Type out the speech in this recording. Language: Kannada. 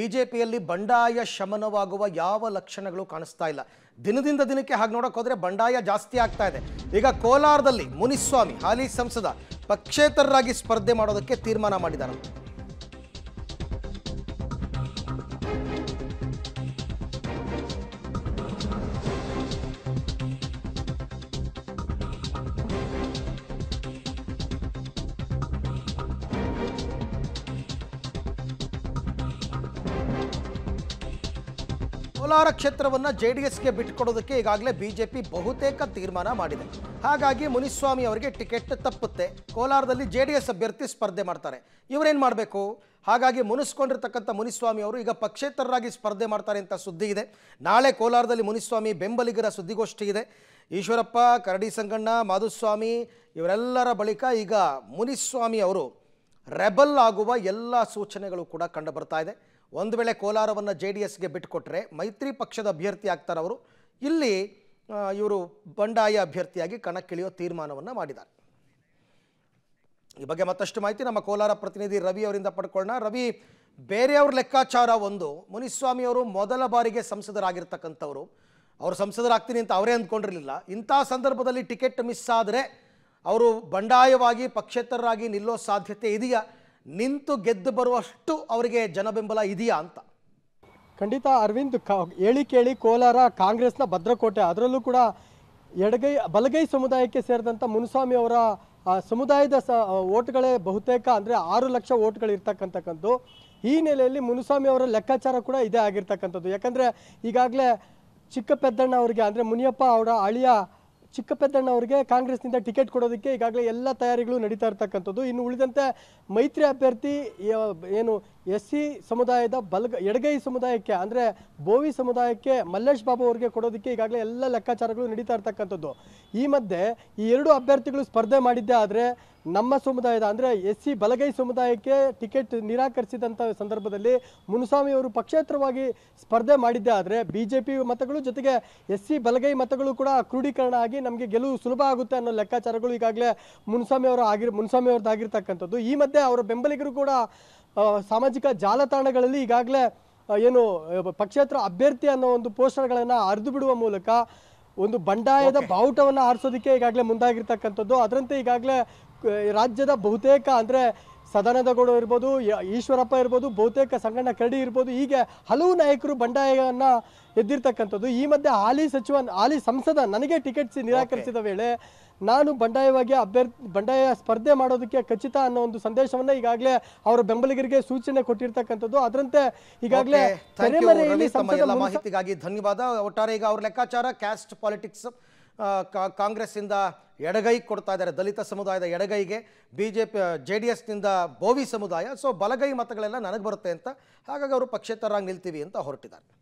ಬಿಜೆಪಿಯಲ್ಲಿ ಬಂಡಾಯ ಶಮನವಾಗುವ ಯಾವ ಲಕ್ಷಣಗಳು ಕಾಣಿಸ್ತಾ ಇಲ್ಲ ದಿನದಿಂದ ದಿನಕ್ಕೆ ಹಾಗೆ ನೋಡೋಕ್ಕೋದ್ರೆ ಬಂಡಾಯ ಜಾಸ್ತಿ ಆಗ್ತಾ ಇದೆ ಈಗ ಕೋಲಾರದಲ್ಲಿ ಮುನಿಸ್ವಾಮಿ ಹಾಲಿ ಸಂಸದ ಪಕ್ಷೇತರರಾಗಿ ಸ್ಪರ್ಧೆ ಮಾಡೋದಕ್ಕೆ ತೀರ್ಮಾನ ಮಾಡಿದ್ದಾರೆ ಕೋಲಾರ ಕ್ಷೇತ್ರವನ್ನು ಜೆ ಡಿ ಎಸ್ಗೆ ಬಿಟ್ಟುಕೊಡೋದಕ್ಕೆ ಈಗಾಗಲೇ ಬಿಜೆಪಿ ಬಹುತೇಕ ತೀರ್ಮಾನ ಮಾಡಿದೆ ಹಾಗಾಗಿ ಮುನಿಸ್ವಾಮಿ ಅವರಿಗೆ ಟಿಕೆಟ್ ತಪ್ಪುತ್ತೆ ಕೋಲಾರದಲ್ಲಿ ಜೆ ಡಿ ಎಸ್ ಅಭ್ಯರ್ಥಿ ಸ್ಪರ್ಧೆ ಮಾಡ್ತಾರೆ ಇವರೇನು ಮಾಡಬೇಕು ಹಾಗಾಗಿ ಮುನಿಸ್ಕೊಂಡಿರ್ತಕ್ಕಂಥ ಮುನಿಸ್ವಾಮಿ ಅವರು ಈಗ ಪಕ್ಷೇತರರಾಗಿ ಸ್ಪರ್ಧೆ ಮಾಡ್ತಾರೆ ಅಂತ ಸುದ್ದಿ ಇದೆ ನಾಳೆ ಕೋಲಾರದಲ್ಲಿ ಮುನಿಸ್ವಾಮಿ ಬೆಂಬಲಿಗರ ಸುದ್ದಿಗೋಷ್ಠಿ ಇದೆ ಈಶ್ವರಪ್ಪ ಕರಡಿ ಸಂಗಣ್ಣ ಮಾಧುಸ್ವಾಮಿ ಇವರೆಲ್ಲರ ಬಳಿಕ ಈಗ ಮುನಿಸ್ವಾಮಿ ಅವರು ರೆಬಲ್ ಆಗುವ ಎಲ್ಲ ಸೂಚನೆಗಳು ಕೂಡ ಕಂಡು ಬರ್ತಾ ಇದೆ ಒಂದು ವೇಳೆ ಕೋಲಾರವನ್ನು ಜೆ ಡಿ ಎಸ್ಗೆ ಬಿಟ್ಟುಕೊಟ್ರೆ ಮೈತ್ರಿ ಪಕ್ಷದ ಅಭ್ಯರ್ಥಿ ಆಗ್ತಾರೆ ಅವರು ಇಲ್ಲಿ ಇವರು ಬಂಡಾಯ ಅಭ್ಯರ್ಥಿಯಾಗಿ ಕಣಕ್ಕಿಳಿಯೋ ತೀರ್ಮಾನವನ್ನು ಮಾಡಿದ್ದಾರೆ ಈ ಬಗ್ಗೆ ಮತ್ತಷ್ಟು ಮಾಹಿತಿ ನಮ್ಮ ಕೋಲಾರ ಪ್ರತಿನಿಧಿ ರವಿ ಅವರಿಂದ ಪಡ್ಕೊಳ್ಳೋಣ ರವಿ ಬೇರೆಯವ್ರ ಲೆಕ್ಕಾಚಾರ ಒಂದು ಮುನಿಸ್ವಾಮಿ ಅವರು ಮೊದಲ ಬಾರಿಗೆ ಸಂಸದರಾಗಿರ್ತಕ್ಕಂಥವ್ರು ಅವರು ಸಂಸದರಾಗ್ತೀನಿ ಅಂತ ಅವರೇ ಅಂದ್ಕೊಂಡಿರಲಿಲ್ಲ ಇಂಥ ಸಂದರ್ಭದಲ್ಲಿ ಟಿಕೆಟ್ ಮಿಸ್ ಆದರೆ ಅವರು ಬಂಡಾಯವಾಗಿ ಪಕ್ಷೇತರರಾಗಿ ನಿಲ್ಲೋ ಸಾಧ್ಯತೆ ಇದೆಯಾ ನಿಂತು ಗೆದ್ದು ಬರುವಷ್ಟು ಅವರಿಗೆ ಜನಬೆಂಬಲ ಇದೆಯಾ ಅಂತ ಖಂಡಿತ ಅರವಿಂದ್ ಹೇಳಿ ಕೇಳಿ ಕೋಲಾರ ಕಾಂಗ್ರೆಸ್ನ ಭದ್ರಕೋಟೆ ಅದರಲ್ಲೂ ಕೂಡ ಎಡಗೈ ಬಲಗೈ ಸಮುದಾಯಕ್ಕೆ ಸೇರಿದಂಥ ಮುನುಸ್ವಾಮಿ ಅವರ ಸಮುದಾಯದ ಸ ಓಟ್ಗಳೇ ಬಹುತೇಕ ಅಂದರೆ ಆರು ಲಕ್ಷ ಓಟ್ಗಳಿರ್ತಕ್ಕಂಥಕ್ಕಂಥದ್ದು ಈ ನೆಲೆಯಲ್ಲಿ ಮುನುಸ್ವಾಮಿ ಅವರ ಲೆಕ್ಕಾಚಾರ ಕೂಡ ಇದೇ ಆಗಿರ್ತಕ್ಕಂಥದ್ದು ಯಾಕಂದರೆ ಈಗಾಗಲೇ ಚಿಕ್ಕ ಪೆದ್ದಣ್ಣ ಅವರಿಗೆ ಅಂದರೆ ಮುನಿಯಪ್ಪ ಅವರ ಅಳಿಯ ಚಿಕ್ಕಪೆದ್ದಣ್ಣ ಅವರಿಗೆ ಕಾಂಗ್ರೆಸ್ನಿಂದ ಟಿಕೆಟ್ ಕೊಡೋದಕ್ಕೆ ಈಗಾಗಲೇ ಎಲ್ಲ ತಯಾರಿಗಳು ನಡೀತಾ ಇರ್ತಕ್ಕಂಥದ್ದು ಇನ್ನು ಉಳಿದಂತೆ ಮೈತ್ರಿ ಅಭ್ಯರ್ಥಿ ಏನು ಎಸ್ ಸಿ ಸಮುದಾಯದ ಬಲ್ಗ ಎಡಗೈ ಸಮುದಾಯಕ್ಕೆ ಅಂದರೆ ಬೋವಿ ಸಮುದಾಯಕ್ಕೆ ಮಲ್ಲೇಶ್ ಬಾಬು ಅವರಿಗೆ ಕೊಡೋದಕ್ಕೆ ಈಗಾಗಲೇ ಎಲ್ಲ ಲೆಕ್ಕಾಚಾರಗಳು ನಡೀತಾ ಇರ್ತಕ್ಕಂಥದ್ದು ಈ ಮಧ್ಯೆ ಈ ಎರಡು ಅಭ್ಯರ್ಥಿಗಳು ಸ್ಪರ್ಧೆ ಮಾಡಿದ್ದೇ ಆದರೆ ನಮ್ಮ ಸಮುದಾಯದ ಅಂದರೆ ಎಸ್ ಸಿ ಬಲಗೈ ಸಮುದಾಯಕ್ಕೆ ಟಿಕೆಟ್ ನಿರಾಕರಿಸಿದಂಥ ಸಂದರ್ಭದಲ್ಲಿ ಮುನುಸ್ವಾಮಿ ಅವರು ಪಕ್ಷೇತರವಾಗಿ ಸ್ಪರ್ಧೆ ಮಾಡಿದ್ದೆ ಆದರೆ ಬಿ ಜೆ ಪಿ ಮತಗಳು ಜೊತೆಗೆ ಎಸ್ ಸಿ ಬಲಗೈ ಮತಗಳು ಕೂಡ ಕ್ರೋಢೀಕರಣ ಆಗಿ ನಮಗೆ ಗೆಲುವು ಸುಲಭ ಆಗುತ್ತೆ ಅನ್ನೋ ಲೆಕ್ಕಾಚಾರಗಳು ಈಗಾಗಲೇ ಮುನುಸ್ವಾಮಿ ಅವರು ಆಗಿರ್ ಮುನುಸ್ವಾಮಿ ಅವ್ರದ್ದು ಆಗಿರ್ತಕ್ಕಂಥದ್ದು ಈ ಮಧ್ಯೆ ಅವರ ಬೆಂಬಲಿಗರು ಕೂಡ ಸಾಮಾಜಿಕ ಜಾಲತಾಣಗಳಲ್ಲಿ ಈಗಾಗಲೇ ಏನು ಪಕ್ಷೇತರ ಅಭ್ಯರ್ಥಿ ಅನ್ನೋ ಒಂದು ಪೋಸ್ಟರ್ಗಳನ್ನು ಹರಿದು ಬಿಡುವ ಮೂಲಕ ಒಂದು ಬಂಡಾಯದ ಬಾವುಟವನ್ನು ಆರಿಸೋದಕ್ಕೆ ಈಗಾಗಲೇ ಮುಂದಾಗಿರ್ತಕ್ಕಂಥದ್ದು ಅದರಂತೆ ಈಗಾಗಲೇ ರಾಜ್ಯದ ಬಹುತೇಕ ಅಂದರೆ ಗೌಡ ಇರ್ಬೋದು ಈಶ್ವರಪ್ಪ ಇರ್ಬೋದು ಬಹುತೇಕ ಸಂಗಣ್ಣ ಕರಡಿ ಇರ್ಬೋದು ಹೀಗೆ ಹಲವು ನಾಯಕರು ಬಂಡಾಯವನ್ನು ಎದ್ದಿರ್ತಕ್ಕಂಥದ್ದು ಈ ಮಧ್ಯೆ ಹಾಲಿ ಸಚಿವ ಹಾಲಿ ಸಂಸದ ನನಗೆ ಟಿಕೆಟ್ ನಿರಾಕರಿಸಿದ ವೇಳೆ ನಾನು ಬಂಡಾಯವಾಗಿ ಅಭ್ಯರ್ಥಿ ಬಂಡಾಯ ಸ್ಪರ್ಧೆ ಮಾಡೋದಕ್ಕೆ ಖಚಿತ ಅನ್ನೋ ಒಂದು ಸಂದೇಶವನ್ನ ಈಗಾಗಲೇ ಅವರ ಬೆಂಬಲಿಗರಿಗೆ ಸೂಚನೆ ಕೊಟ್ಟಿರ್ತಕ್ಕಂಥದ್ದು ಅದರಂತೆ ಈಗಾಗಲೇ ಮಾಹಿತಿಗಾಗಿ ಧನ್ಯವಾದ ಒಟ್ಟಾರೆ ಈಗ ಅವ್ರ ಲೆಕ್ಕಾಚಾರ ಕ್ಯಾಸ್ಟ್ ಪಾಲಿಟಿಕ್ಸ್ ಕಾಂಗ್ರೆಸ್ಸಿಂದ ಎಡಗೈ ಕೊಡ್ತಾ ಇದ್ದಾರೆ ದಲಿತ ಸಮುದಾಯದ ಎಡಗೈಗೆ B J P J D ಎಸ್ನಿಂದ ಬೋವಿ ಸಮುದಾಯ ಸೊ ಬಲಗೈ ಮತಗಳೆಲ್ಲ ನನಗೆ ಬರುತ್ತೆ ಅಂತ ಹಾಗಾಗಿ ಅವರು ಪಕ್ಷೇತರಾಗಿ ನಿಲ್ತೀವಿ ಅಂತ ಹೊರಟಿದ್ದಾರೆ